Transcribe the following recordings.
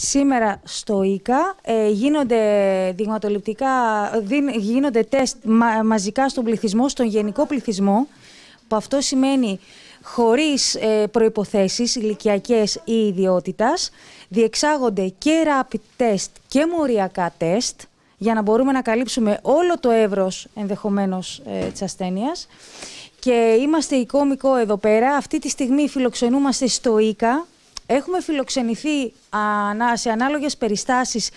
Σήμερα στο ΙΚΑ ε, γίνονται, δειγματοληπτικά, γίνονται τεστ μαζικά στον πληθυσμό, στον γενικό πληθυσμό, που αυτό σημαίνει χωρίς ε, προϋποθέσεις ηλικιακές ή ιδιότητας. Διεξάγονται και rapid test και μοριακά τεστ, για να μπορούμε να καλύψουμε όλο το εύρος ενδεχομένως ε, της Και είμαστε οικόμικο εδώ πέρα. Αυτή τη στιγμή φιλοξενούμαστε στο ΙΚΑ, Έχουμε φιλοξενηθεί σε ανάλογες περιστάσεις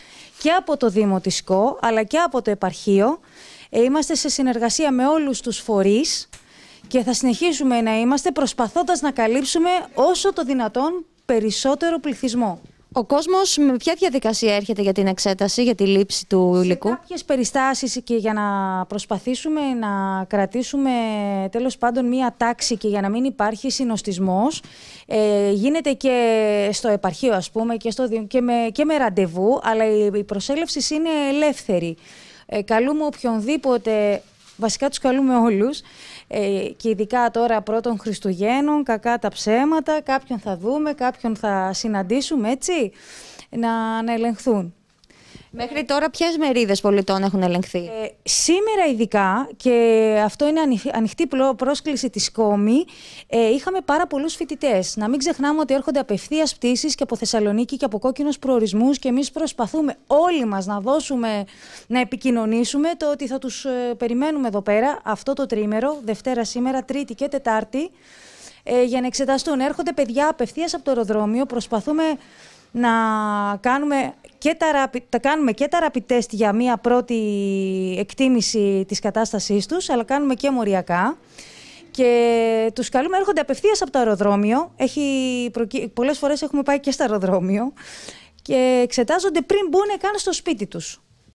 και από το Δήμο της ΚΟ, αλλά και από το Επαρχείο. Ε, είμαστε σε συνεργασία με όλους τους φορείς και θα συνεχίσουμε να είμαστε προσπαθώντας να καλύψουμε όσο το δυνατόν περισσότερο πληθυσμό. Ο κόσμος με ποια διαδικασία έρχεται για την εξέταση, για τη λήψη του υλικού. Σε κάποιες περιστάσεις και για να προσπαθήσουμε να κρατήσουμε τέλος πάντων μία τάξη και για να μην υπάρχει συνοστισμός, ε, γίνεται και στο επαρχείο, ας πούμε, και, στο, και, με, και με ραντεβού, αλλά η, προσέλευσης είναι ελεύθερη. Ε, καλούμε οποιονδήποτε βασικά τους καλούμε όλους, ε, και ειδικά τώρα πρώτων Χριστουγέννων, κακά τα ψέματα, κάποιον θα δούμε, κάποιον θα συναντήσουμε, έτσι, να, να ελεγχθούν. Μέχρι τώρα ποιες μερίδες πολιτών έχουν ελεγχθεί. Ε, σήμερα ειδικά, και αυτό είναι ανοιχτή πρόσκληση της ΚΟΜΗ, ε, είχαμε πάρα πολλούς φοιτητές. Να μην ξεχνάμε ότι έρχονται απευθείας πτήσεις και από Θεσσαλονίκη και από κόκκινους προορισμούς και εμείς προσπαθούμε όλοι μας να δώσουμε, να επικοινωνήσουμε το ότι θα τους ε, περιμένουμε εδώ πέρα αυτό το τρίμερο, Δευτέρα σήμερα, Τρίτη και Τετάρτη. Ε, για να εξεταστούν. Έρχονται παιδιά απευθείας από το αεροδρόμιο. Προσπαθούμε να κάνουμε και τα, τα κάνουμε και τα rapid test για μία πρώτη εκτίμηση της κατάστασής τους, αλλά κάνουμε και μοριακά. Και τους καλούμε, έρχονται απευθείας από το αεροδρόμιο. Έχει, πολλές φορές έχουμε πάει και στο αεροδρόμιο. Και εξετάζονται πριν μπουν καν στο σπίτι τους.